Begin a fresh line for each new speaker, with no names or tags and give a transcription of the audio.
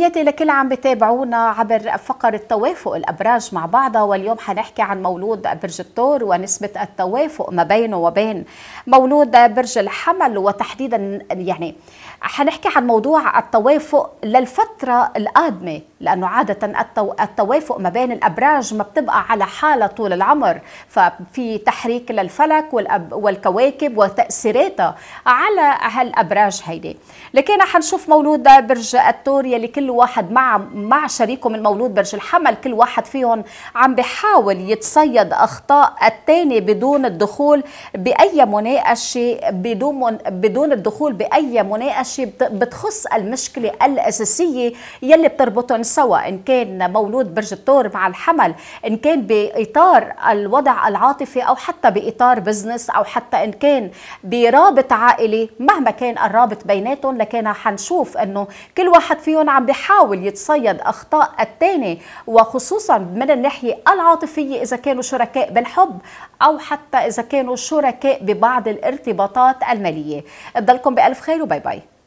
تحياتي لكل عم بتابعونا عبر فقرة توافق الأبراج مع بعضها واليوم حنحكي عن مولود برج الثور ونسبة التوافق ما بينه وبين مولود برج الحمل وتحديدا يعني حنحكي عن موضوع التوافق للفترة القادمة لأنه عادة التو... التوافق ما بين الأبراج ما بتبقى على حالة طول العمر ففي تحريك للفلك والأب... والكواكب وتأثيراتها على هالأبراج هيدي لكن حنشوف مولود برج الثور يلي كل واحد مع مع شريكهم المولود برج الحمل كل واحد فيهم عم بحاول يتصيد اخطاء الثاني بدون الدخول باي مناقشه بدون بدون الدخول باي مناقشه بتخص المشكله الاساسيه يلي بتربطهم سوا ان كان مولود برج الثور مع الحمل ان كان باطار الوضع العاطفي او حتى باطار بزنس او حتى ان كان برابط عائلي مهما كان الرابط بيناتهم لكن حنشوف انه كل واحد فيهم عم بحاول يتصيد اخطاء الثاني وخصوصا من الناحيه العاطفيه اذا كانوا شركاء بالحب او حتى اذا كانوا شركاء ببعض الارتباطات الماليه بضلكم بالف خير وباي باي